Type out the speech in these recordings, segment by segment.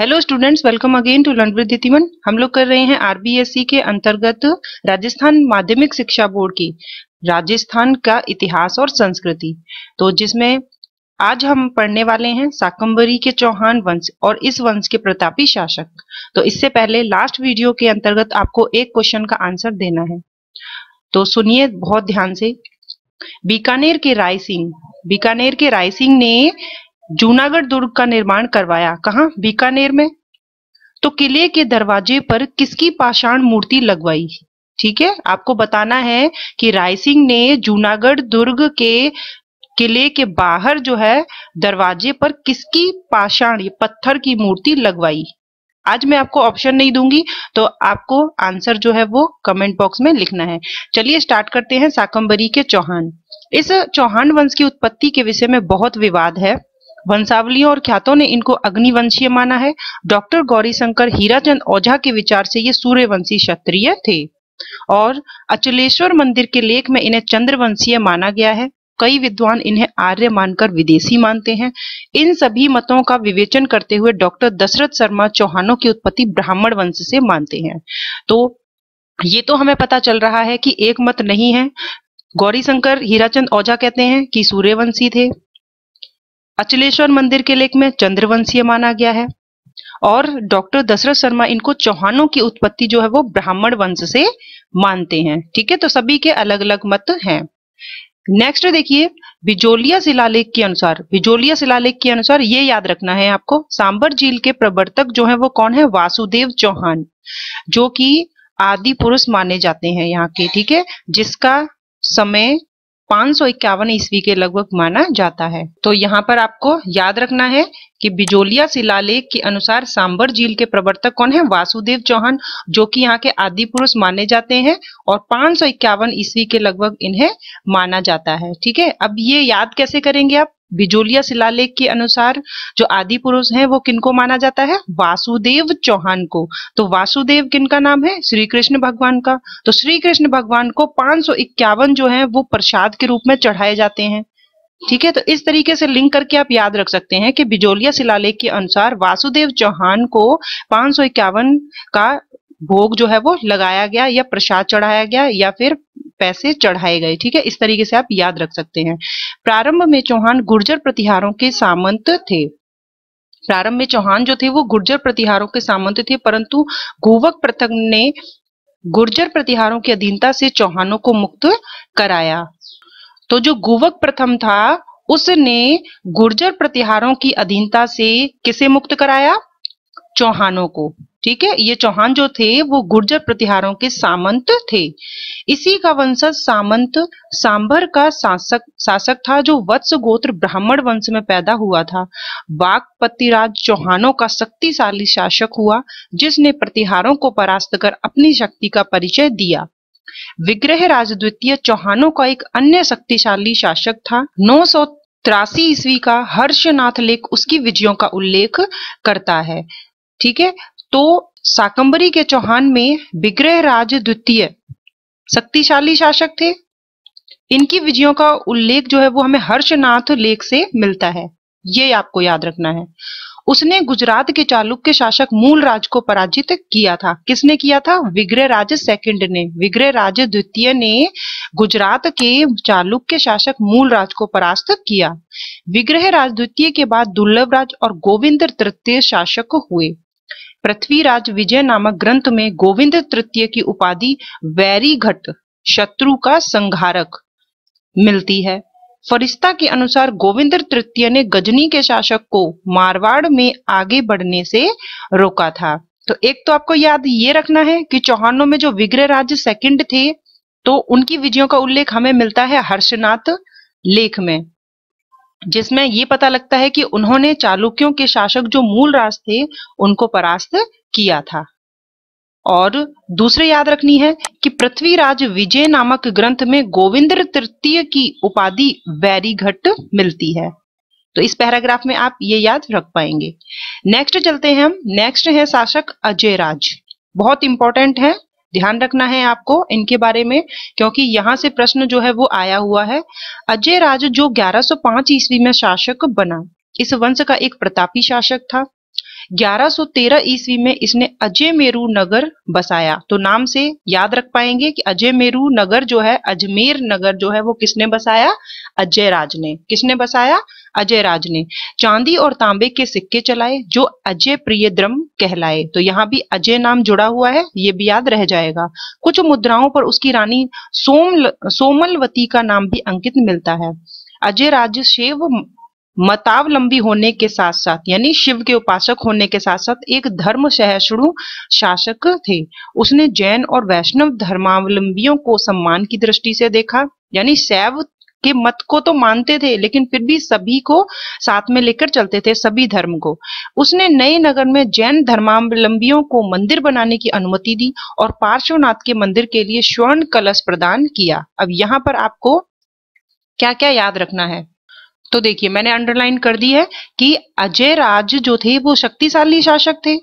hello students welcome again to learn with तिमन हम लोग कर रहे हैं आरबीएससी e के अंतर्गत राजस्थान माध्यमिक शिक्षा बोर्ड की राजस्थान का इतिहास और संस्कृति तो जिसमें आज हम पढ़ने वाले हैं साकंबरी के चौहान वंश और इस वंश के प्रतापी शासक तो इससे पहले लास्ट वीडियो के अंतर्गत आपको एक क्वेश्चन का आंसर देना है तो सुनिए बहुत ध्यान से बीकानेर के राय सिंह बीकानेर के राय सिंह ने जूनागढ़ दुर्ग का निर्माण करवाया कहा बीकानेर में तो किले के दरवाजे पर किसकी पाषाण मूर्ति लगवाई ठीक है आपको बताना है कि राय सिंह ने जूनागढ़ दुर्ग के किले के बाहर जो है दरवाजे पर किसकी पाषाण पत्थर की मूर्ति लगवाई आज मैं आपको ऑप्शन नहीं दूंगी तो आपको आंसर जो है वो कमेंट बॉक्स में लिखना है चलिए स्टार्ट करते हैं साकंबरी के चौहान इस चौहान वंश की उत्पत्ति के विषय में बहुत विवाद है वंशावलियों और ख्यातों ने इनको अग्निवंशीय माना है डॉक्टर गौरीशंकर हीराचंद ओझा के विचार से ये सूर्यवंशी क्षत्रिय थे और अचलेश्वर मंदिर के लेख में इन्हें चंद्रवंशीय माना गया है कई विद्वान इन्हें आर्य मानकर विदेशी मानते हैं इन सभी मतों का विवेचन करते हुए डॉक्टर दशरथ शर्मा चौहानों की उत्पत्ति ब्राह्मण वंश से मानते हैं तो ये तो हमें पता चल रहा है कि एक मत नहीं है गौरीशंकर हीराचंद ओझा कहते हैं कि सूर्यवंशी थे अचलेश्वर मंदिर के लेख में चंद्रवंशीय माना गया है और डॉक्टर दशरथ शर्मा इनको चौहानों की उत्पत्ति जो है वो ब्राह्मण वंश से मानते हैं ठीक है तो सभी के अलग अलग मत हैं नेक्स्ट देखिए बिजोलिया शिलालेख के अनुसार बिजोलिया शिलालेख के अनुसार ये याद रखना है आपको सांबर झील के प्रवर्तक जो है वो कौन है वासुदेव चौहान जो कि आदि पुरुष माने जाते हैं यहाँ के ठीक है जिसका समय पांच सौ इक्यावन ईस्वी के लगभग माना जाता है तो यहाँ पर आपको याद रखना है कि बिजोलिया शिलालेख के अनुसार सांबर झील के प्रवर्तक कौन है वासुदेव चौहान जो कि यहाँ के आदि पुरुष माने जाते हैं और पांच सौ इक्यावन ईस्वी के लगभग इन्हें माना जाता है ठीक है अब ये याद कैसे करेंगे आप बिजोलिया शिलालेख के अनुसार जो आदि पुरुष हैं वो किनको माना जाता है वासुदेव चौहान को तो वासुदेव किनका नाम है श्री कृष्ण भगवान का तो श्री कृष्ण भगवान को पांच जो है वो प्रसाद के रूप में चढ़ाए जाते हैं ठीक है तो इस तरीके से लिंक करके आप याद रख सकते हैं कि बिजोलिया शिलालेख के अनुसार वासुदेव चौहान को पांच का भोग जो है वो लगाया गया या प्रसाद चढ़ाया गया या फिर पैसे चढ़ाए गए ठीक है इस तरीके से आप याद रख सकते हैं प्रारंभ में चौहान गुर्जर प्रतिहारों के सामंत थे प्रारंभ में चौहान जो थे वो गुर्जर प्रतिहारों के सामंत थे परंतु गोवक प्रथक ने गुर्जर प्रतिहारों की अधीनता से चौहानों को मुक्त कराया तो जो गोवक प्रथम था उसने गुर्जर प्रतिहारों की अधीनता से किसे मुक्त कराया चौहानों को ठीक है ये चौहान जो थे वो गुर्जर प्रतिहारों के सामंत थे इसी का वंशज सामंत सांभर का शासक शासक था जो वत्स गोत्र ब्राह्मण वंश में पैदा हुआ था बागपतिराज चौहानों का शक्तिशाली शासक हुआ जिसने प्रतिहारों को परास्त कर अपनी शक्ति का परिचय दिया विग्रह राज द्वितीय चौहानों का एक अन्य शक्तिशाली शासक था नौ सौ तिरासी ईस्वी का हर्षनाथ लेख उसकी विजयों का उल्लेख करता है ठीक है तो साकंबरी के चौहान में विग्रह राज द्वितीय शक्तिशाली शासक थे इनकी विजयों का उल्लेख जो है वो हमें हर्षनाथ लेख से मिलता है ये आपको याद रखना है उसने गुजरात के चालुक्य शासक मूल राज को पराजित किया था किसने किया था विग्रह राज सेकंड ने विग्रह राज द्वितीय ने गुजरात के चालुक्य शासक मूल राज को परास्त किया विग्रह राज द्वितीय के बाद दुर्लभ राज और गोविंद तृतीय शासक हुए पृथ्वीराज विजय नामक ग्रंथ में गोविंद तृतीय की उपाधि वैरीघट शत्रु का संघारक मिलती है फरिश्ता के अनुसार गोविंद तृतीय ने गजनी के शासक को मारवाड़ में आगे बढ़ने से रोका था तो एक तो आपको याद ये रखना है कि चौहानों में जो विग्रह राज्य सेकेंड थे तो उनकी विजयों का उल्लेख हमें मिलता है हर्षनाथ लेख में जिसमें ये पता लगता है कि उन्होंने चालुक्यों के शासक जो मूल राज थे उनको परास्त किया था और दूसरे याद रखनी है कि पृथ्वीराज विजय नामक ग्रंथ में गोविंद तृतीय की उपाधि वैरी घट मिलती है तो इस पैराग्राफ में आप ये याद रख पाएंगे नेक्स्ट चलते हैं हम नेक्स्ट है शासक अजय राज बहुत इंपॉर्टेंट है ध्यान रखना है आपको इनके बारे में क्योंकि यहाँ से प्रश्न जो है वो आया हुआ है अजय राज जो 1105 ईस्वी में शासक बना इस वंश का एक प्रतापी शासक था 1113 ईस्वी में इसने अजय मेरू नगर बसाया तो नाम से याद रख पाएंगे कि अजय मेरू नगर जो है अजमेर नगर जो है वो किसने बसाया अजय राज ने किसने बसाया अजय राज ने चांदी और तांबे के सिक्के चलाए जो अजय प्रियद्रम कहलाए तो यहाँ भी अजय नाम जुड़ा हुआ है ये भी याद रह जाएगा कुछ मुद्राओं पर उसकी रानी सोम सोमलवती का नाम भी अंकित मिलता है अजय राज शेव मतावलंबी होने के साथ साथ यानी शिव के उपासक होने के साथ साथ एक धर्म सहिष्णु शासक थे उसने जैन और वैष्णव धर्मावलंबियों को सम्मान की दृष्टि से देखा यानी शैव के मत को तो मानते थे लेकिन फिर भी सभी को साथ में लेकर चलते थे सभी धर्म को उसने नए नगर में जैन धर्मावलंबियों को मंदिर बनाने की अनुमति दी और पार्श्वनाथ के मंदिर के लिए स्वर्ण कलश प्रदान किया अब यहाँ पर आपको क्या क्या याद रखना है तो देखिए मैंने अंडरलाइन कर दी है कि अजय राज जो थे वो शक्तिशाली शासक थे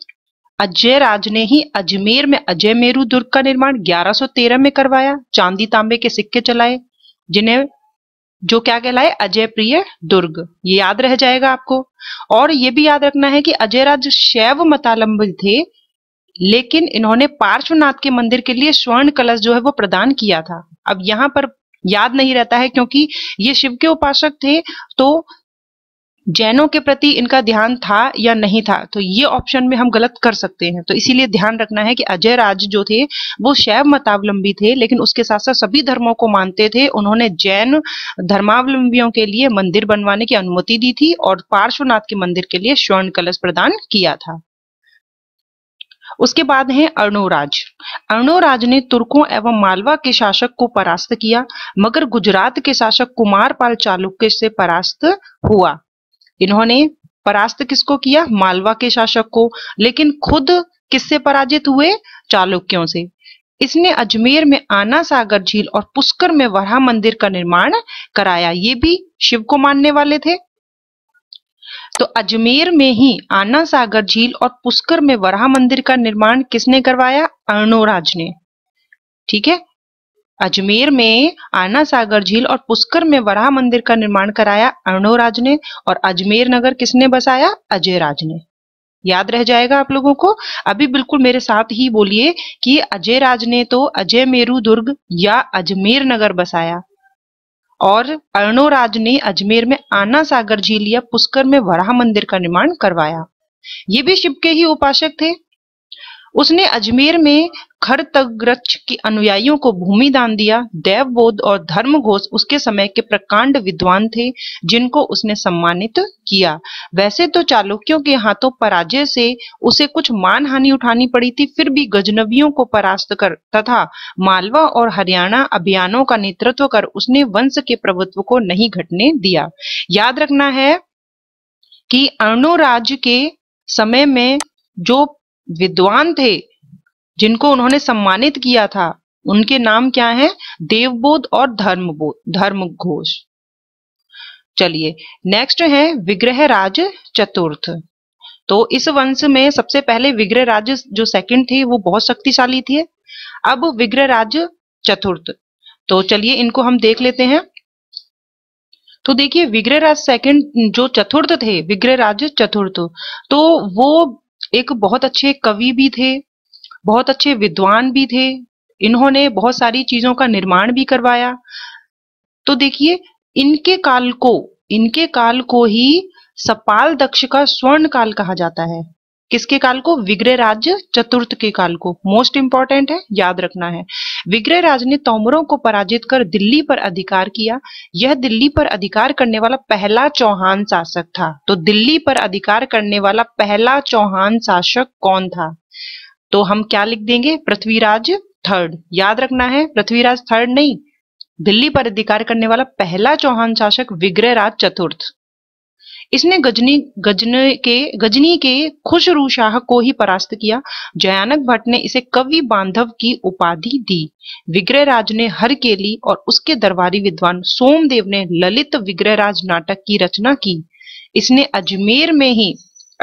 अजय राज ने ही अजमेर में अजय मेरू दुर्ग का निर्माण 1113 में करवाया चांदी तांबे के सिक्के चलाए जिन्हें जो क्या कहलाए अजय प्रिय दुर्ग ये याद रह जाएगा आपको और ये भी याद रखना है कि अजय राज शैव मतालंबी थे लेकिन इन्होंने पार्श्वनाथ के मंदिर के लिए स्वर्ण कलश जो है वो प्रदान किया था अब यहां पर याद नहीं रहता है क्योंकि ये शिव के उपासक थे तो जैनों के प्रति इनका ध्यान था या नहीं था तो ये ऑप्शन में हम गलत कर सकते हैं तो इसीलिए ध्यान रखना है कि अजय राज जो थे वो शैव मतावलंबी थे लेकिन उसके साथ साथ सभी धर्मों को मानते थे उन्होंने जैन धर्मावलंबियों के लिए मंदिर बनवाने की अनुमति दी थी और पार्श्वनाथ के मंदिर के लिए स्वर्ण कलश प्रदान किया था उसके बाद है अर्णोराज अर्णोराज ने तुर्कों एवं मालवा के शासक को परास्त किया मगर गुजरात के शासक कुमारपाल चालुक्य से परास्त हुआ इन्होंने परास्त किसको किया मालवा के शासक को लेकिन खुद किससे पराजित हुए चालुक्यों से इसने अजमेर में आना सागर झील और पुष्कर में वरा मंदिर का निर्माण कराया ये भी शिव को मानने वाले थे तो अजमेर में ही आना सागर झील और पुष्कर में वराह मंदिर का निर्माण किसने करवाया अर्णोराज ने ठीक है अजमेर में आना सागर झील और पुष्कर में वराह मंदिर का निर्माण कराया अर्णोराज ने और अजमेर नगर किसने बसाया अजय राज ने याद रह जाएगा आप लोगों को अभी बिल्कुल मेरे साथ ही बोलिए कि अजय राज ने तो अजय मेरू दुर्ग या अजमेर नगर बसाया और अर्णोराज ने अजमेर में आना सागर झील या पुष्कर में वराह मंदिर का निर्माण करवाया ये भी शिव के ही उपासक थे उसने अजमेर में खरतग्रच के अनुयायियों को भूमि दान दिया देवबोध और धर्म घोष उसके समय के प्रकांड विद्वान थे जिनको उसने सम्मानित किया वैसे तो चालुक्यों के हाथों पराजय से उसे कुछ मान हानि उठानी पड़ी थी फिर भी गजनवियों को परास्त कर तथा मालवा और हरियाणा अभियानों का नेतृत्व कर उसने वंश के प्रभुत्व को नहीं घटने दिया याद रखना है कि राज्य के समय में जो विद्वान थे जिनको उन्होंने सम्मानित किया था उनके नाम क्या हैं देवबोध और धर्मबोध धर्म घोष चलिए नेक्स्ट है विग्रह राज चतुर्थ तो इस वंश में सबसे पहले विग्रह राज जो सेकंड थे वो बहुत शक्तिशाली थी अब विग्रह राज चतुर्थ तो चलिए इनको हम देख लेते हैं तो देखिए विग्रह राज सेकंड जो चतुर्थ थे विग्रह राज चतुर्थ तो वो एक बहुत अच्छे कवि भी थे बहुत अच्छे विद्वान भी थे इन्होंने बहुत सारी चीजों का निर्माण भी करवाया तो देखिए इनके काल को इनके काल को ही सपाल दक्ष का स्वर्ण काल कहा जाता है किसके काल को विग्रह राज्य चतुर्थ के काल को मोस्ट इंपॉर्टेंट है याद रखना है विग्रह राज ने तोमरों को पराजित कर दिल्ली पर अधिकार किया यह दिल्ली पर अधिकार करने वाला पहला चौहान शासक था तो दिल्ली पर अधिकार करने वाला पहला चौहान शासक कौन था तो हम क्या लिख देंगे पृथ्वीराज थर्ड याद रखना है पृथ्वीराज थर्ड नहीं दिल्ली पर अधिकार करने वाला पहला चौहान शासक विग्रहराज चतुर्थ इसने गजनी गजने के गजनी के खुशरू शाह को ही परास्त किया जयानक भट्ट ने इसे कवि बांधव की उपाधि दी विग्रहराज ने हर के और उसके दरबारी विद्वान सोमदेव ने ललित विग्रहराज नाटक की रचना की इसने अजमेर में ही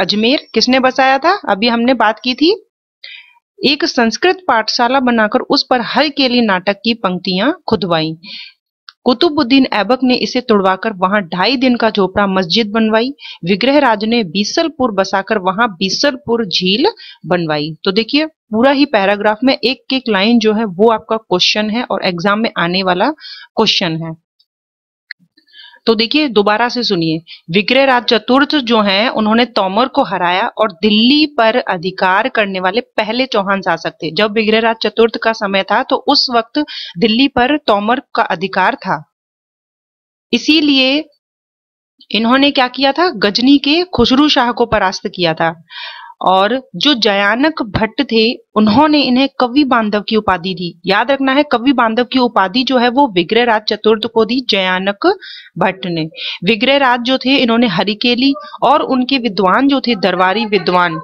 अजमेर किसने बसाया था अभी हमने बात की थी एक संस्कृत पाठशाला बनाकर उस पर हर लिए नाटक की पंक्तियां खुदवाई कुतुबुद्दीन ऐबक ने इसे तुड़वाकर वहां ढाई दिन का झोपड़ा मस्जिद बनवाई विग्रह राज ने बीसलपुर बसाकर वहां बीसलपुर झील बनवाई तो देखिए पूरा ही पैराग्राफ में एक एक लाइन जो है वो आपका क्वेश्चन है और एग्जाम में आने वाला क्वेश्चन है तो देखिए दोबारा से सुनिए विक्रय राज चतुर्थ जो हैं उन्होंने तोमर को हराया और दिल्ली पर अधिकार करने वाले पहले चौहान शासक थे जब विक्रय राज चतुर्थ का समय था तो उस वक्त दिल्ली पर तोमर का अधिकार था इसीलिए इन्होंने क्या किया था गजनी के खुशरू शाह को परास्त किया था और जो जयानक भट्ट थे उन्होंने इन्हें कवि बांधव की उपाधि दी याद रखना है कवि बांधव की उपाधि जो है वो विग्रह राज चतुर्थ को दी जयानक भट्ट ने विग्रह राज जो थे इन्होंने हरिकेली और उनके विद्वान जो थे दरबारी विद्वान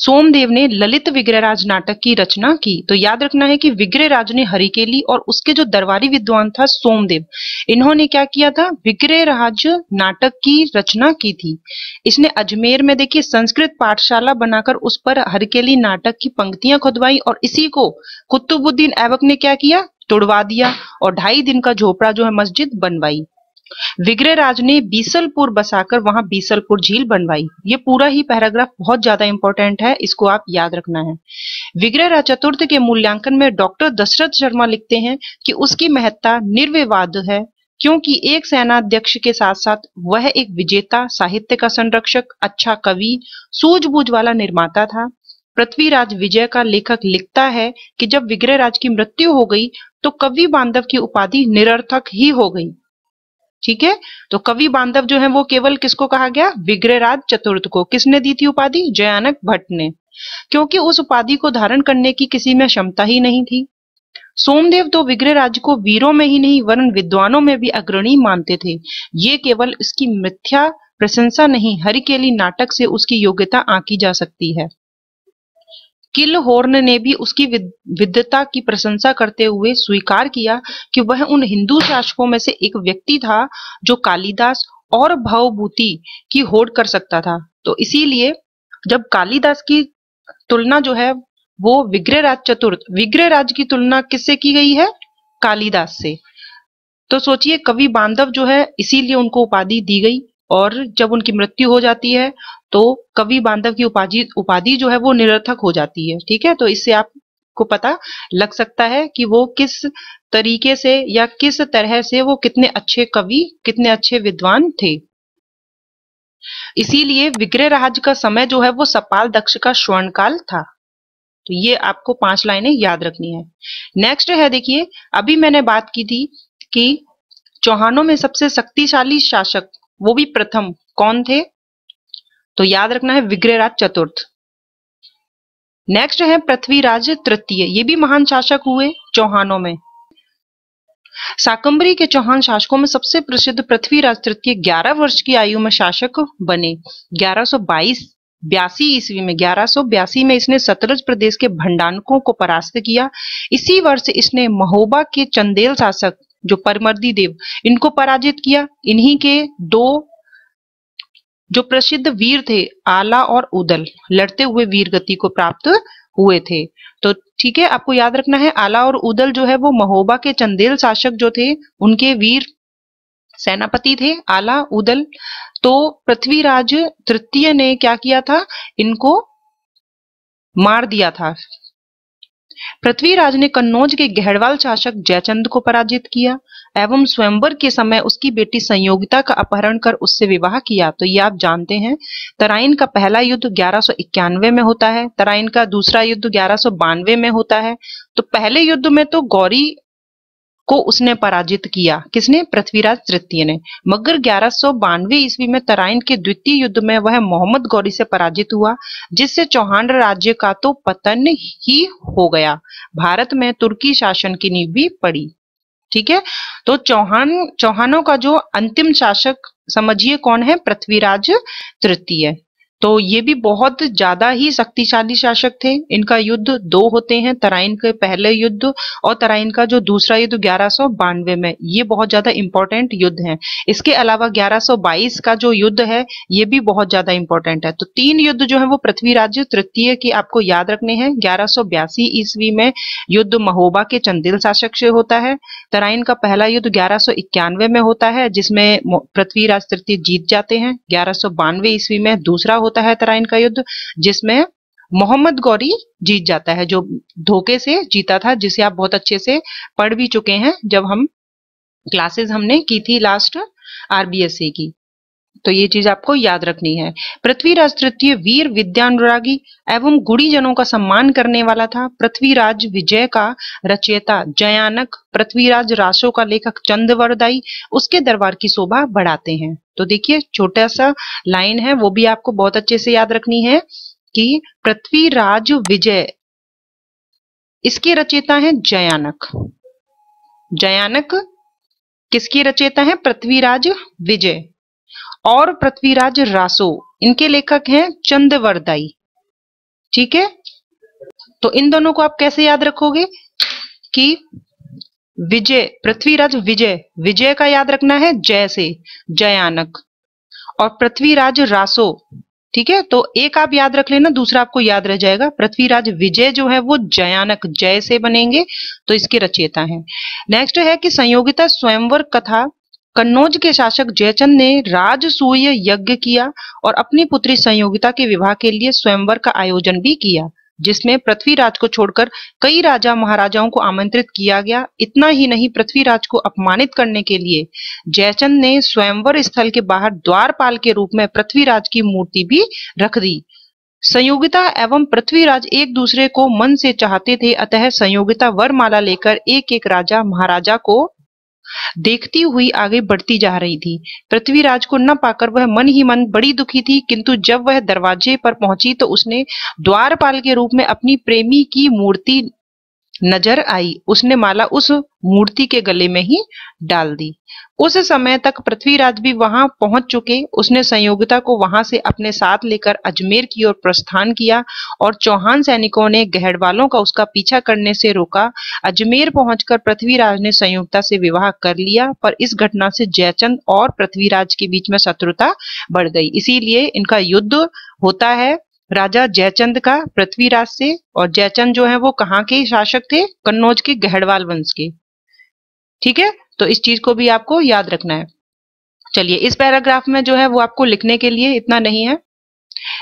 सोमदेव ने ललित विग्रहराज नाटक की रचना की तो याद रखना है कि विग्रहराज ने हरिकेली और उसके जो दरबारी विद्वान था सोमदेव इन्होंने क्या किया था विग्रहराज नाटक की रचना की थी इसने अजमेर में देखिए संस्कृत पाठशाला बनाकर उस पर हरिकेली नाटक की पंक्तियां खुदवाई और इसी को कुतुबुद्दीन ऐबक ने क्या किया तुड़वा दिया और ढाई दिन का झोपड़ा जो है मस्जिद बनवाई विग्रहराज ने बीसलपुर बसाकर वहां बीसलपुर झील बनवाई ये पूरा ही पैराग्राफ बहुत ज्यादा इंपॉर्टेंट है इसको आप याद रखना है विग्रहराज चतुर्थ के मूल्यांकन में डॉक्टर दशरथ शर्मा लिखते हैं कि उसकी महत्ता निर्विवाद है क्योंकि एक सेनाध्यक्ष के साथ साथ वह एक विजेता साहित्य का संरक्षक अच्छा कवि सूझबूझ वाला निर्माता था पृथ्वीराज विजय का लेखक लिखता है कि जब विग्रहराज की मृत्यु हो गई तो कवि बांधव की उपाधि निरर्थक ही हो गई ठीक है तो कवि बांधव जो है वो केवल किसको कहा गया विग्रहराज चतुर्थ को किसने दी थी उपाधि जयानक भट्ट ने क्योंकि उस उपाधि को धारण करने की किसी में क्षमता ही नहीं थी सोमदेव तो विग्रहराज को वीरों में ही नहीं वरन विद्वानों में भी अग्रणी मानते थे ये केवल इसकी मिथ्या प्रशंसा नहीं हरिकेली नाटक से उसकी योग्यता आंकी जा सकती है किल होर्न ने भी उसकी विद्यता की प्रशंसा करते हुए स्वीकार किया कि वह उन हिंदू शासकों में से एक व्यक्ति था जो कालिदास और भावभूति की होड़ कर सकता था तो इसीलिए जब कालिदास की तुलना जो है वो विग्रह राज चतुर्थ विग्रह राज की तुलना किससे की गई है कालिदास से तो सोचिए कवि बांधव जो है इसीलिए उनको उपाधि दी गई और जब उनकी मृत्यु हो जाती है तो कवि बांधव की उपाधि उपाधि जो है वो निरर्थक हो जाती है ठीक है तो इससे आपको पता लग सकता है कि वो किस तरीके से या किस तरह से वो कितने अच्छे कवि कितने अच्छे विद्वान थे इसीलिए विग्रह राज का समय जो है वो सपाल दक्ष का स्वर्ण काल था तो ये आपको पांच लाइनें याद रखनी है नेक्स्ट है देखिए अभी मैंने बात की थी कि चौहानों में सबसे शक्तिशाली शासक वो भी प्रथम कौन थे तो याद रखना है विग्रहराज चतुर्थ नेक्स्ट है पृथ्वीराज तृतीय ये भी महान शासक हुए चौहानों में साकंबरी के चौहान शासकों में सबसे प्रसिद्ध पृथ्वीराज तृतीय 11 वर्ष की आयु में शासक बने 1122 बयासी ईस्वी में ग्यारह में इसने सतलज प्रदेश के भंडानकों को परास्त किया इसी वर्ष इसने महोबा के चंदेल शासक जो परमर्दी देव इनको पराजित किया इन्हीं के दो जो प्रसिद्ध वीर थे आला और उदल लड़ते हुए वीर गति को प्राप्त हुए थे तो ठीक है आपको याद रखना है आला और उदल जो है वो महोबा के चंदेल शासक जो थे उनके वीर सेनापति थे आला उदल तो पृथ्वीराज तृतीय ने क्या किया था इनको मार दिया था पृथ्वीराज ने कन्नौज के गहड़वाल शासक जयचंद को पराजित किया एवं स्वयंवर के समय उसकी बेटी संयोगिता का अपहरण कर उससे विवाह किया तो ये आप जानते हैं तराइन का पहला युद्ध ग्यारह में होता है तराइन का दूसरा युद्ध ग्यारह में होता है तो पहले युद्ध में तो गौरी को उसने पराजित किया किसने पृथ्वीराज तृतीय ने मगर ग्यारह सौ बानवे ईस्वी में तराइन के द्वितीय युद्ध में वह मोहम्मद गौरी से पराजित हुआ जिससे चौहान राज्य का तो पतन ही हो गया भारत में तुर्की शासन की नींव भी पड़ी ठीक है तो चौहान चौहानों का जो अंतिम शासक समझिए कौन है पृथ्वीराज तृतीय तो ये भी बहुत ज्यादा ही शक्तिशाली शासक थे इनका युद्ध दो होते हैं तराइन के पहले युद्ध और तराइन का जो दूसरा युद्ध ग्यारह में ये बहुत ज्यादा इंपॉर्टेंट युद्ध है इसके अलावा 1122 का जो युद्ध है ये भी बहुत ज्यादा इंपॉर्टेंट है तो तीन युद्ध जो है वो पृथ्वी राज्य तृतीय की आपको याद रखने हैं ग्यारह ईस्वी में युद्ध महोबा के चंदिल शासक से होता है तराइन का पहला युद्ध ग्यारह में होता है जिसमें पृथ्वीराज तृतीय जीत जाते हैं ग्यारह ईस्वी में दूसरा होता है तराइन का युद्ध जिसमें मोहम्मद गौरी जीत जाता है जो धोखे से जीता था जिसे आप बहुत अच्छे से पढ़ भी चुके हैं जब हम क्लासेस हमने की थी लास्ट आरबीएससी की तो ये चीज आपको याद रखनी है पृथ्वीराज तृतीय वीर विद्यानुरागी एवं गुड़ीजनों का सम्मान करने वाला था पृथ्वीराज विजय का रचयिता जयानक पृथ्वीराज राशो का लेखक चंदवरदाई उसके दरबार की शोभा बढ़ाते हैं तो देखिए छोटा सा लाइन है वो भी आपको बहुत अच्छे से याद रखनी है कि पृथ्वीराज विजय इसके रचयिता है जयानक जयानक किसकी रचयिता है पृथ्वीराज विजय और पृथ्वीराज रासो इनके लेखक हैं चंदवरदाई ठीक है तो इन दोनों को आप कैसे याद रखोगे कि विजय पृथ्वीराज विजय विजय का याद रखना है जय से जयानक और पृथ्वीराज रासो ठीक है तो एक आप याद रख लेना दूसरा आपको याद रह जाएगा पृथ्वीराज विजय जो है वो जयानक जय से बनेंगे तो इसके रचयिता हैं नेक्स्ट है कि संयोगिता स्वयंवर कथा कन्नौज के शासक जयचंद ने राजसूय यज्ञ किया और अपनी पुत्री संयोगिता के विवाह के लिए स्वयंवर का आयोजन भी किया जिसमें पृथ्वीराज को छोड़कर कई राजा महाराजाओं को आमंत्रित किया गया इतना ही नहीं पृथ्वीराज को अपमानित करने के लिए जयचंद ने स्वयंवर स्थल के बाहर द्वारपाल के रूप में पृथ्वीराज की मूर्ति भी रख दी संयोगिता एवं पृथ्वीराज एक दूसरे को मन से चाहते थे अतः संयोगिता वरमाला लेकर एक एक राजा महाराजा को देखती हुई आगे बढ़ती जा रही थी पृथ्वीराज को न पाकर वह मन ही मन बड़ी दुखी थी किंतु जब वह दरवाजे पर पहुंची तो उसने द्वारपाल के रूप में अपनी प्रेमी की मूर्ति नजर आई उसने माला उस मूर्ति के गले में ही डाल दी उस समय तक पृथ्वीराज भी वहां पहुंच चुके उसने संयोगिता को वहां से अपने साथ लेकर अजमेर की ओर प्रस्थान किया और चौहान सैनिकों ने गहड़वालों का उसका पीछा करने से रोका अजमेर पहुंचकर पृथ्वीराज ने संयोगिता से विवाह कर लिया पर इस घटना से जयचंद और पृथ्वीराज के बीच में शत्रुता बढ़ गई इसीलिए इनका युद्ध होता है राजा जयचंद का पृथ्वीराज से और जयचंद जो है वो कहाँ के शासक थे कन्नौज के गहड़वाल वंश के ठीक है तो इस चीज को भी आपको याद रखना है चलिए इस पैराग्राफ में जो है वो आपको लिखने के लिए इतना नहीं है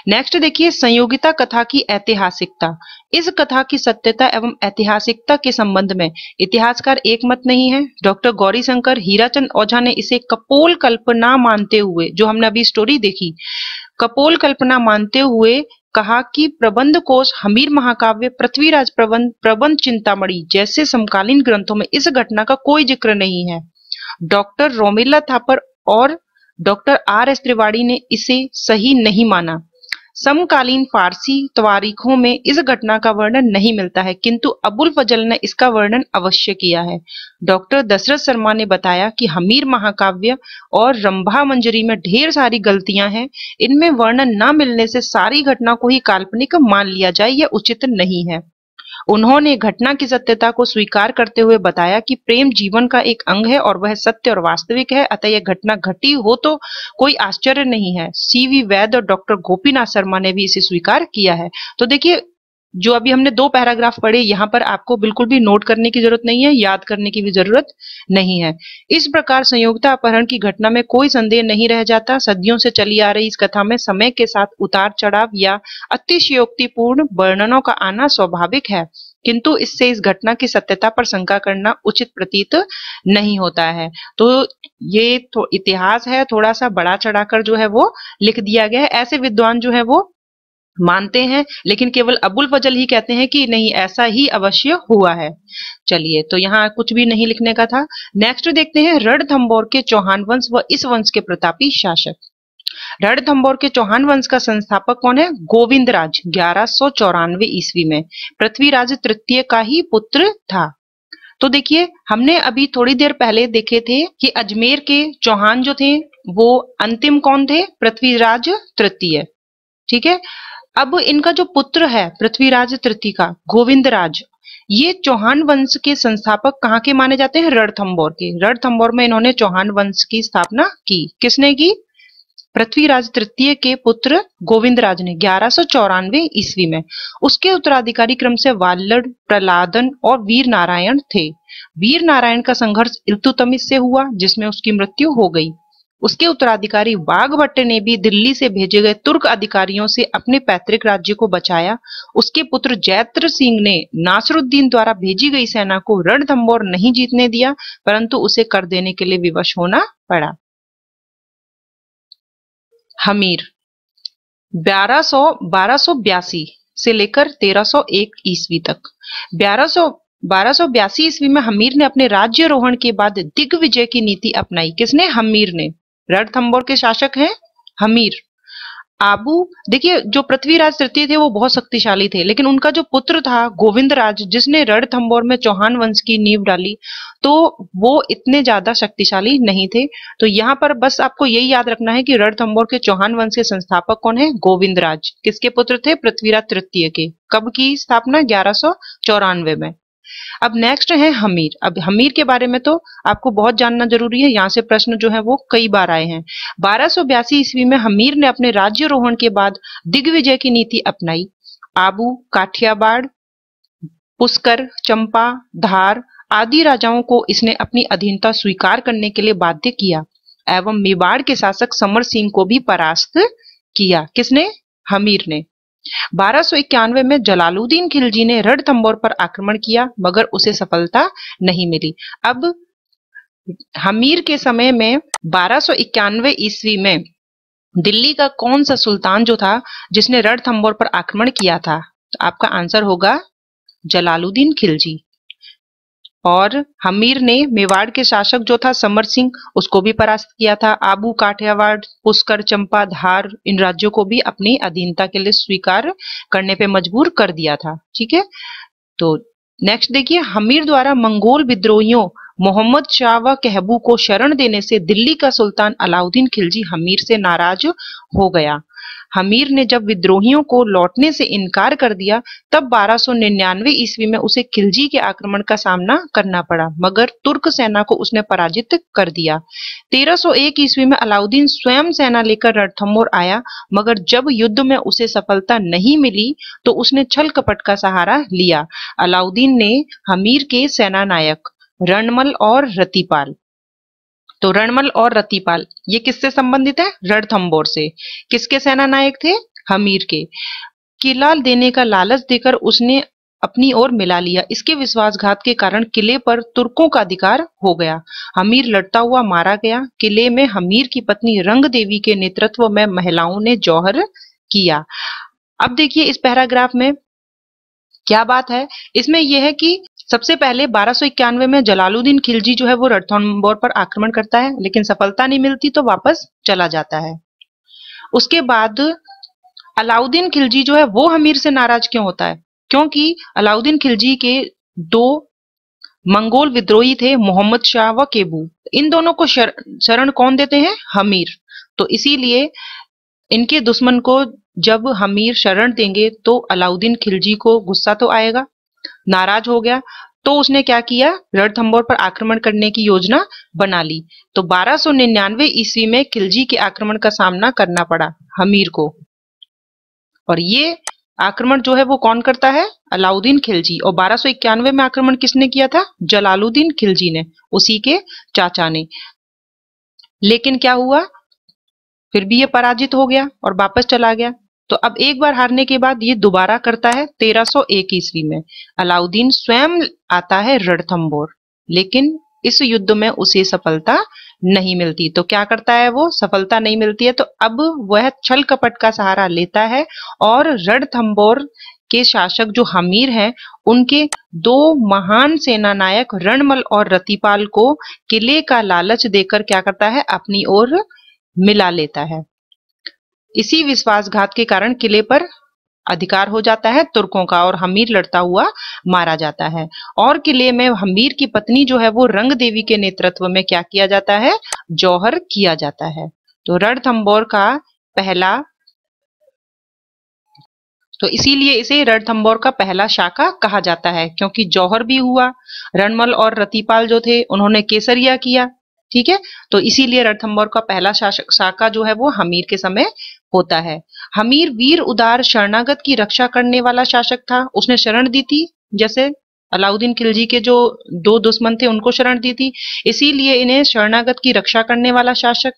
नेक्स्ट देखिए संयोगिता कथा की ऐतिहासिकता इस कथा की सत्यता एवं ऐतिहासिकता के संबंध में इतिहासकार एक मत नहीं है डॉक्टर गौरी शंकर हीराचंद ओझा ने इसे कपोल कल्पना मानते हुए जो हमने अभी स्टोरी देखी कपोल कल्पना मानते हुए कहा कि प्रबंध कोश हमीर महाकाव्य पृथ्वीराज प्रबंध प्रबंध चिंतामणि जैसे समकालीन ग्रंथों में इस घटना का कोई जिक्र नहीं है डॉक्टर रोमिला थापर और डॉक्टर आर एस त्रिवाड़ी ने इसे सही नहीं माना समकालीन फारसी तवारीखों में इस घटना का वर्णन नहीं मिलता है किंतु अबुल फजल ने इसका वर्णन अवश्य किया है डॉक्टर दशरथ शर्मा ने बताया कि हमीर महाकाव्य और रंभा मंजरी में ढेर सारी गलतियां हैं इनमें वर्णन न मिलने से सारी घटना को ही काल्पनिक मान लिया जाए यह उचित नहीं है उन्होंने घटना की सत्यता को स्वीकार करते हुए बताया कि प्रेम जीवन का एक अंग है और वह सत्य और वास्तविक है अतः यह घटना घटी हो तो कोई आश्चर्य नहीं है सीवी वैद और डॉक्टर गोपीनाथ शर्मा ने भी इसे स्वीकार किया है तो देखिए जो अभी हमने दो पैराग्राफ पढ़े यहाँ पर आपको बिल्कुल भी नोट करने की जरूरत नहीं है याद करने की भी जरूरत नहीं है इस प्रकार संयोगता अपहरण की घटना में कोई संदेह नहीं रह जाता सदियों से चली आ रही इस कथा में समय के साथ उतार चढ़ाव या अतिशयोक्तिपूर्ण वर्णनों का आना स्वाभाविक है किंतु इससे इस घटना की सत्यता पर शंका करना उचित प्रतीत नहीं होता है तो ये तो इतिहास है थोड़ा सा बड़ा चढ़ाकर जो है वो लिख दिया गया है ऐसे विद्वान जो है वो मानते हैं लेकिन केवल अबुल फजल ही कहते हैं कि नहीं ऐसा ही अवश्य हुआ है चलिए तो यहाँ कुछ भी नहीं लिखने का था नेक्स्ट देखते हैं रणथम्बोर के चौहान वंश व इस वंश के प्रतापी शासक रणथम्बोर के चौहान वंश का संस्थापक कौन है गोविंद राज ग्यारह सौ चौरानवे ईस्वी में पृथ्वीराज तृतीय का ही पुत्र था तो देखिए हमने अभी थोड़ी देर पहले देखे थे कि अजमेर के चौहान जो थे वो अंतिम कौन थे पृथ्वीराज तृतीय ठीक है अब इनका जो पुत्र है पृथ्वीराज तृतीय का राज ये चौहान वंश के संस्थापक कहाँ के माने जाते हैं रणथम्बोर के रणथम्बोर में इन्होंने चौहान वंश की स्थापना की किसने की पृथ्वीराज तृतीय के पुत्र गोविंदराज ने ग्यारह ईस्वी में उसके उत्तराधिकारी क्रम से वाल्लड़ प्रहलादन और वीर नारायण थे वीर नारायण का संघर्ष इल्तुतमिश से हुआ जिसमें उसकी मृत्यु हो गई उसके उत्तराधिकारी बाघ भट्ट ने भी दिल्ली से भेजे गए तुर्क अधिकारियों से अपने पैतृक राज्य को बचाया उसके पुत्र जैत्र सिंह ने नासरुद्दीन द्वारा भेजी गई सेना को रणथंबोर नहीं जीतने दिया परंतु उसे कर देने के लिए विवश होना पड़ा हमीर बारह सौ बारह सौ बयासी से लेकर 1301 ईस्वी तक 1200 बयासी ईस्वी में हमीर ने अपने राज्य रोहण के बाद दिग्विजय की नीति अपनाई किसने हमीर ने रणथम्बोर के शासक हैं हमीर आबू देखिए जो पृथ्वीराज तृतीय थे वो बहुत शक्तिशाली थे लेकिन उनका जो पुत्र था राज जिसने थम्बोर में चौहान वंश की नींव डाली तो वो इतने ज्यादा शक्तिशाली नहीं थे तो यहाँ पर बस आपको यही याद रखना है कि रणथम्बोर के चौहान वंश के संस्थापक कौन है गोविंद राज किसके पुत्र थे पृथ्वीराज तृतीय के कब की स्थापना ग्यारह में अब नेक्स्ट है हमीर अब हमीर के बारे में तो आपको बहुत जानना जरूरी है यहाँ से प्रश्न जो है वो कई बार आए हैं बारह ईस्वी में हमीर ने अपने राज्य रोहण के बाद दिग्विजय की नीति अपनाई आबू काठियाबाड़ पुष्कर चंपा धार आदि राजाओं को इसने अपनी अधीनता स्वीकार करने के लिए बाध्य किया एवं मेवाड़ के शासक समर सिंह को भी परास्त किया किसने हमीर ने बारह में जलालुद्दीन खिलजी ने रणथंबोर पर आक्रमण किया मगर उसे सफलता नहीं मिली अब हमीर के समय में इक्यानवे ईस्वी में दिल्ली का कौन सा सुल्तान जो था जिसने रणथंबोर पर आक्रमण किया था तो आपका आंसर होगा जलालुद्दीन खिलजी और हमीर ने मेवाड़ के शासक जो था समर सिंह उसको भी परास्त किया था आबू काठियावाड़ पुष्कर चंपा धार इन राज्यों को भी अपनी अधीनता के लिए स्वीकार करने पे मजबूर कर दिया था ठीक है तो नेक्स्ट देखिए हमीर द्वारा मंगोल विद्रोहियों मोहम्मद शाह व कहबू को शरण देने से दिल्ली का सुल्तान अलाउद्दीन खिलजी हमीर से नाराज हो गया हमीर ने जब विद्रोहियों को लौटने से इनकार कर दिया तब 1299 ईस्वी में उसे खिलजी के आक्रमण का सामना करना पड़ा मगर तुर्क सेना को उसने पराजित कर दिया 1301 ईस्वी में अलाउद्दीन स्वयं सेना लेकर रणथम्बोर आया मगर जब युद्ध में उसे सफलता नहीं मिली तो उसने छल कपट का सहारा लिया अलाउद्दीन ने हमीर के सेना रणमल और रतिपाल तो रणमल और रतिपाल ये किससे संबंधित है रणथम्बोर से किसके सेना नायक थे हमीर के किला देने का लालच देकर उसने अपनी ओर मिला लिया इसके विश्वासघात के कारण किले पर तुर्कों का अधिकार हो गया हमीर लड़ता हुआ मारा गया किले में हमीर की पत्नी रंग देवी के नेतृत्व में महिलाओं ने जौहर किया अब देखिए इस पैराग्राफ में क्या बात है इसमें यह है कि सबसे पहले बारह में जलालुद्दीन खिलजी जो है वो रणथंबोर पर आक्रमण करता है लेकिन सफलता नहीं मिलती तो वापस चला जाता है उसके बाद अलाउद्दीन खिलजी जो है वो हमीर से नाराज क्यों होता है क्योंकि अलाउद्दीन खिलजी के दो मंगोल विद्रोही थे मोहम्मद शाह व केबू इन दोनों को शरण कौन देते हैं हमीर तो इसीलिए इनके दुश्मन को जब हमीर शरण देंगे तो अलाउद्दीन खिलजी को गुस्सा तो आएगा नाराज हो गया तो उसने क्या किया रणथंबोर पर आक्रमण करने की योजना बना ली तो 1299 ईस्वी में खिलजी के आक्रमण का सामना करना पड़ा हमीर को और ये आक्रमण जो है वो कौन करता है अलाउद्दीन खिलजी और 1291 में आक्रमण किसने किया था जलालुद्दीन खिलजी ने उसी के चाचा ने लेकिन क्या हुआ फिर भी ये पराजित हो गया और वापस चला गया तो अब एक बार हारने के बाद ये दोबारा करता है 1301 ईस्वी में अलाउद्दीन स्वयं आता है रणथम्बोर लेकिन इस युद्ध में उसे सफलता नहीं मिलती तो क्या करता है वो सफलता नहीं मिलती है तो अब वह छल कपट का सहारा लेता है और रणथम्बोर के शासक जो हमीर हैं उनके दो महान सेना नायक रणमल और रतिपाल को किले का लालच देकर क्या करता है अपनी ओर मिला लेता है इसी विश्वासघात के कारण किले पर अधिकार हो जाता है तुर्कों का और हमीर लड़ता हुआ मारा जाता है और किले में हमीर की पत्नी जो है वो रंग देवी के नेतृत्व में क्या किया जाता है जौहर किया जाता है तो रणथम्बोर का पहला तो इसीलिए इसे रणथम्बोर का पहला शाखा कहा जाता है क्योंकि जौहर भी हुआ रणमल और रतिपाल जो थे उन्होंने केसरिया किया ठीक है तो इसीलिए रणथम्बोर का पहला शाखा जो है वो हमीर के समय होता है हमीर वीर उदार शरणागत की रक्षा करने वाला शासक था उसने शरण दी थी जैसे अलाउद्दीन खिलजी के जो दो दुश्मन थे उनको शरण दी थी इसीलिए इन्हें शरणागत की रक्षा करने वाला शासक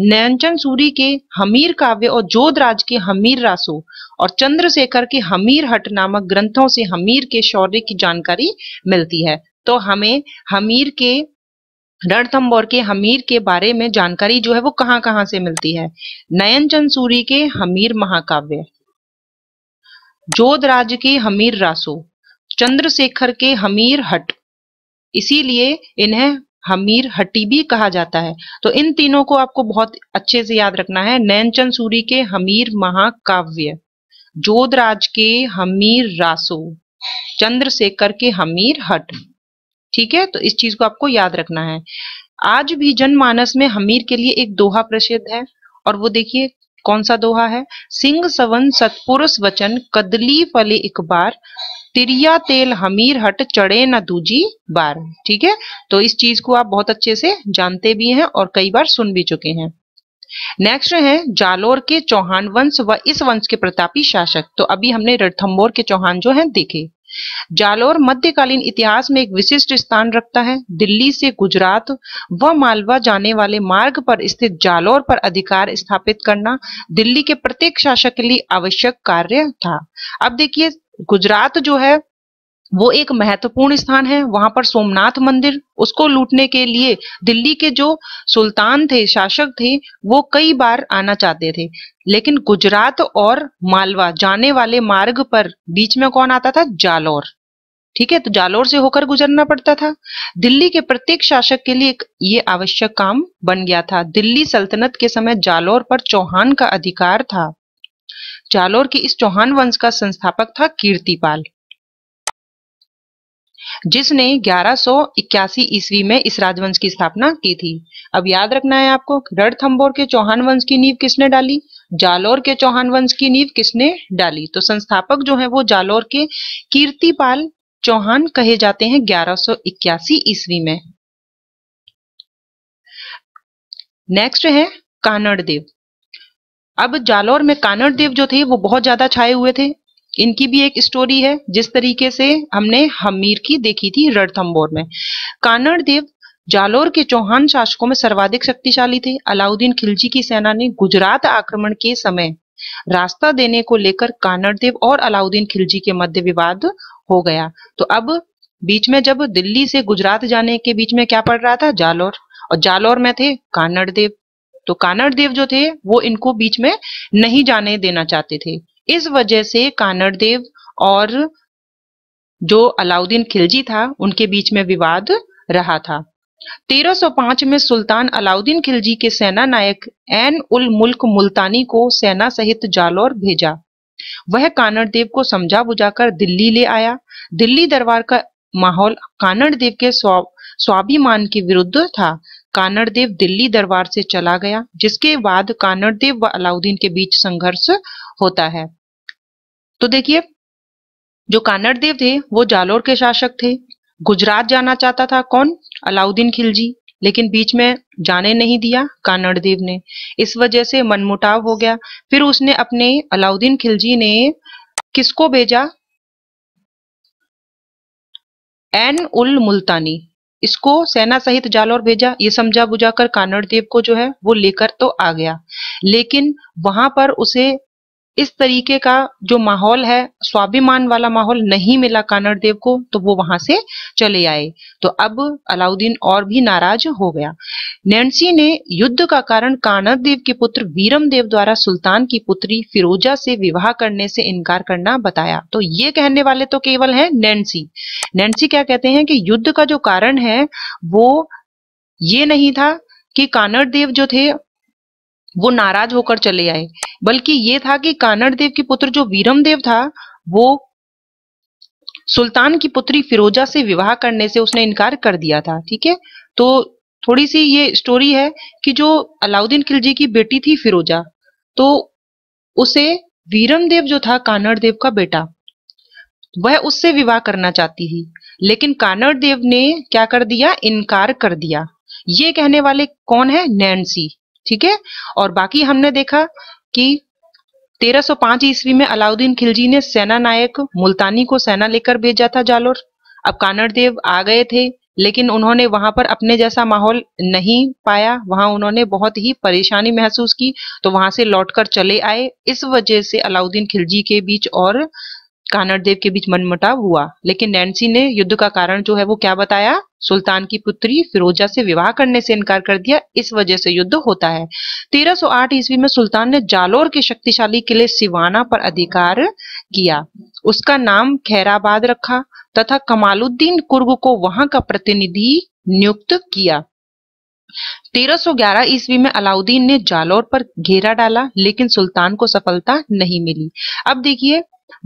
नयनचंद सूरी के हमीर काव्य और जोधराज के हमीर रासो और चंद्रशेखर के हमीर हट नामक ग्रंथों से हमीर के शौर्य की जानकारी मिलती है तो हमें हमीर के रणथम्बोर के हमीर के बारे में जानकारी जो है वो कहाँ कहाँ से मिलती है चंद सूरी के हमीर महाकाव्य जोधराज के हमीर रासो चंद्रशेखर के हमीर हट इसीलिए इन्हें हमीर हट्टी भी कहा जाता है तो इन तीनों को आपको बहुत अच्छे से याद रखना है नयनचंद सूरी के हमीर महाकाव्य जोधराज के हमीर रासो चंद्रशेखर के हमीर हट ठीक है तो इस चीज को आपको याद रखना है आज भी जनमानस में हमीर के लिए एक दोहा प्रसिद्ध है और वो देखिए कौन सा दोहा है सिंह सवन सतपुरुष वचन कदली फले एक बार तिरिया तेल हमीर हट चढ़े ना दूजी बार ठीक है तो इस चीज को आप बहुत अच्छे से जानते भी हैं और कई बार सुन भी चुके हैं नेक्स्ट है जालोर के चौहान वंश व इस वंश के प्रतापी शासक तो अभी हमने रणथम्बोर के चौहान जो हैं देखे जालौर मध्यकालीन इतिहास में एक विशिष्ट स्थान रखता है दिल्ली से गुजरात व मालवा जाने वाले मार्ग पर स्थित जालौर पर अधिकार स्थापित करना दिल्ली के प्रत्येक शासक के लिए आवश्यक कार्य था अब देखिए गुजरात जो है वो एक महत्वपूर्ण स्थान है वहां पर सोमनाथ मंदिर उसको लूटने के लिए दिल्ली के जो सुल्तान थे शासक थे वो कई बार आना चाहते थे लेकिन गुजरात और मालवा जाने वाले मार्ग पर बीच में कौन आता था जालौर ठीक है तो जालौर से होकर गुजरना पड़ता था दिल्ली के प्रत्येक शासक के लिए ये आवश्यक काम बन गया था दिल्ली सल्तनत के समय जालौर पर चौहान का अधिकार था जालौर के इस चौहान वंश का संस्थापक था कीर्तिपाल जिसने 1181 ईस्वी में इस राजवंश की स्थापना की थी अब याद रखना है आपको रणथम्बोर के चौहान वंश की नींव किसने डाली जालोर के चौहान वंश की नींव किसने डाली तो संस्थापक जो है वो जालोर के कीर्तिपाल चौहान कहे जाते हैं 1181 ईस्वी में नेक्स्ट है कानड़ देव अब जालौर में कानड़ देव जो थे वो बहुत ज्यादा छाए हुए थे इनकी भी एक स्टोरी है जिस तरीके से हमने हमीर की देखी थी रणथम्बोर में कानड़ देव जालोर के चौहान शासकों में सर्वाधिक शक्तिशाली थे अलाउद्दीन खिलजी की सेना ने गुजरात आक्रमण के समय रास्ता देने को लेकर कानड़देव और अलाउद्दीन खिलजी के मध्य विवाद हो गया तो अब बीच में जब दिल्ली से गुजरात जाने के बीच में क्या पड़ रहा था जालोर और जालोर में थे कानड़देव तो कानड़देव जो थे वो इनको बीच में नहीं जाने देना चाहते थे इस वजह से कानड़देव और जो अलाउद्दीन खिलजी था उनके बीच में विवाद रहा था 1305 में सुल्तान अलाउद्दीन खिलजी के सेना नायक एन उल मुल्क मुल्तानी को सेना सहित जालौर भेजा वह कानड़देव को समझा बुझाकर दिल्ली ले आया दिल्ली दरबार का माहौल कानड़देव के स्वा, स्वाभिमान के विरुद्ध था कानड़देव दिल्ली दरबार से चला गया जिसके बाद कानड़देव व अलाउद्दीन के बीच संघर्ष होता है तो देखिए जो कानड़ देव थे वो जालोर के शासक थे गुजरात जाना चाहता था कौन अलाउद्दीन खिलजी लेकिन बीच में जाने नहीं दिया कानड़ देव ने इस वजह से मनमुटाव हो गया फिर उसने अपने अलाउद्दीन खिलजी ने किसको भेजा एन उल मुल्तानी इसको सेना सहित जालौर भेजा ये समझा बुझा कर कानड़ देव को जो है वो लेकर तो आ गया लेकिन वहां पर उसे इस तरीके का जो माहौल है स्वाभिमान वाला माहौल नहीं मिला कानड़ देव को तो वो वहां से चले आए तो अब अलाउद्दीन और भी नाराज हो गया नैन्सी ने युद्ध का कारण कानड़ देव के पुत्र वीरम देव द्वारा सुल्तान की पुत्री फिरोजा से विवाह करने से इनकार करना बताया तो ये कहने वाले तो केवल है नैन्सी नैन्सी क्या कहते हैं कि युद्ध का जो कारण है वो ये नहीं था कि कानड़ देव जो थे वो नाराज होकर चले आए बल्कि ये था कि कानड़ देव के पुत्र जो वीरम देव था वो सुल्तान की पुत्री फिरोजा से विवाह करने से उसने इनकार कर दिया था ठीक है तो थोड़ी सी ये स्टोरी है कि जो अलाउद्दीन खिलजी की बेटी थी फिरोजा तो उसे वीरम देव जो था कानड़ देव का बेटा वह उससे विवाह करना चाहती थी लेकिन कानड़ देव ने क्या कर दिया इनकार कर दिया ये कहने वाले कौन है नैनसी ठीक है और बाकी हमने देखा कि 1305 ईस्वी में अलाउद्दीन खिलजी ने सेना नायक मुल्तानी को सेना लेकर भेजा था जालोर अब कानड़ देव आ गए थे लेकिन उन्होंने वहां पर अपने जैसा माहौल नहीं पाया वहां उन्होंने बहुत ही परेशानी महसूस की तो वहां से लौटकर चले आए इस वजह से अलाउद्दीन खिलजी के बीच और कानड़ देव के बीच मनमुटाव हुआ लेकिन नैन्सी ने युद्ध का कारण जो है वो क्या बताया सुल्तान की पुत्री फिरोजा से विवाह करने से इनकार कर दिया इस वजह से युद्ध होता है 1308 ईस्वी में सुल्तान ने जालोर के शक्तिशाली किले सिवाना पर अधिकार किया उसका नाम खैराबाद रखा तथा कमालुद्दीन कुर्ग को वहां का प्रतिनिधि नियुक्त किया 1311 ईस्वी में अलाउद्दीन ने जालोर पर घेरा डाला लेकिन सुल्तान को सफलता नहीं मिली अब देखिए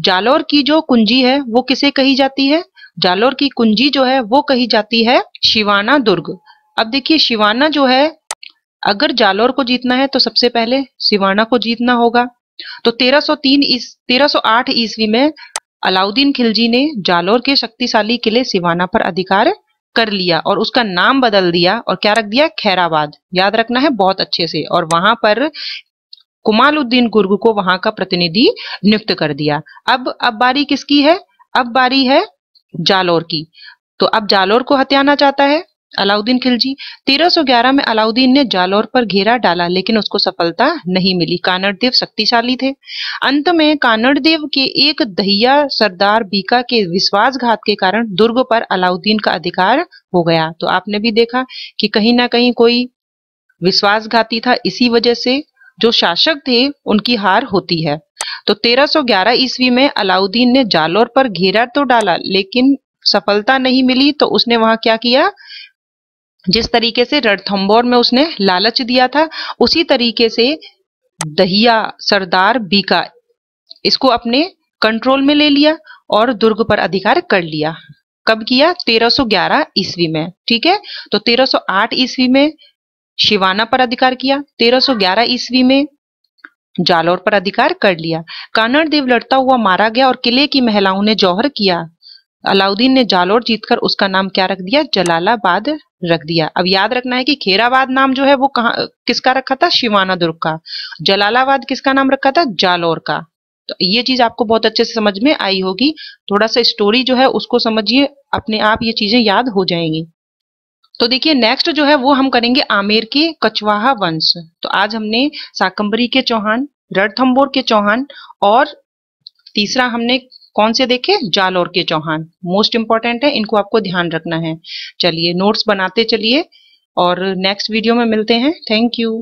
जालोर की जो कुंजी है वो किसे कही जाती है जालोर की कुंजी जो है वो कही जाती है शिवाना दुर्ग अब देखिए शिवाना जो है अगर जालोर को जीतना है तो सबसे पहले शिवाना को जीतना होगा तो 1303 सो 1308 ईस्वी में अलाउद्दीन खिलजी ने जालोर के शक्तिशाली किले शिवाना पर अधिकार कर लिया और उसका नाम बदल दिया और क्या रख दिया खैराबाद याद रखना है बहुत अच्छे से और वहां पर कुमालुद्दीन गुर्ग को वहां का प्रतिनिधि नियुक्त कर दिया अब अब बारी किसकी है अब बारी है जालोर की तो अब जालोर को हत्याना चाहता है अलाउद्दीन खिलजी 1311 में अलाउद्दीन ने जालौर पर घेरा डाला लेकिन उसको सफलता नहीं मिली कानड़देव शक्तिशाली थे अंत में कानड़देव के एक दहिया सरदार बीका के विश्वासघात के कारण दुर्ग पर अलाउद्दीन का अधिकार हो गया तो आपने भी देखा कि कहीं ना कहीं कोई विश्वासघाती था इसी वजह से जो शासक थे उनकी हार होती है तो 1311 ईस्वी में अलाउद्दीन ने जालोर पर घेरा तो डाला लेकिन सफलता नहीं मिली तो उसने वहां क्या किया जिस तरीके से रणथम्बोर में उसने लालच दिया था उसी तरीके से दहिया सरदार बीका इसको अपने कंट्रोल में ले लिया और दुर्ग पर अधिकार कर लिया कब किया 1311 ईस्वी में ठीक है तो 1308 ईस्वी में शिवाना पर अधिकार किया 1311 ईस्वी में जालौर पर अधिकार कर लिया कानड़ देव लड़ता हुआ मारा गया और किले की महिलाओं ने जौहर किया अलाउद्दीन ने जालौर जीतकर उसका नाम क्या रख दिया जलालाबाद रख दिया अब याद रखना है कि खेराबाद नाम जो है वो कहा किसका रखा था शिवाना दुर्ग का जलालाबाद किसका नाम रखा था जालौर का तो ये चीज आपको बहुत अच्छे से समझ में आई होगी थोड़ा सा स्टोरी जो है उसको समझिए अपने आप ये चीजें याद हो जाएंगी तो देखिए नेक्स्ट जो है वो हम करेंगे आमेर के कछवाहा वंश तो आज हमने साकंबरी के चौहान रणथम्बोर के चौहान और तीसरा हमने कौन से देखे जालौर के चौहान मोस्ट इंपॉर्टेंट है इनको आपको ध्यान रखना है चलिए नोट्स बनाते चलिए और नेक्स्ट वीडियो में मिलते हैं थैंक यू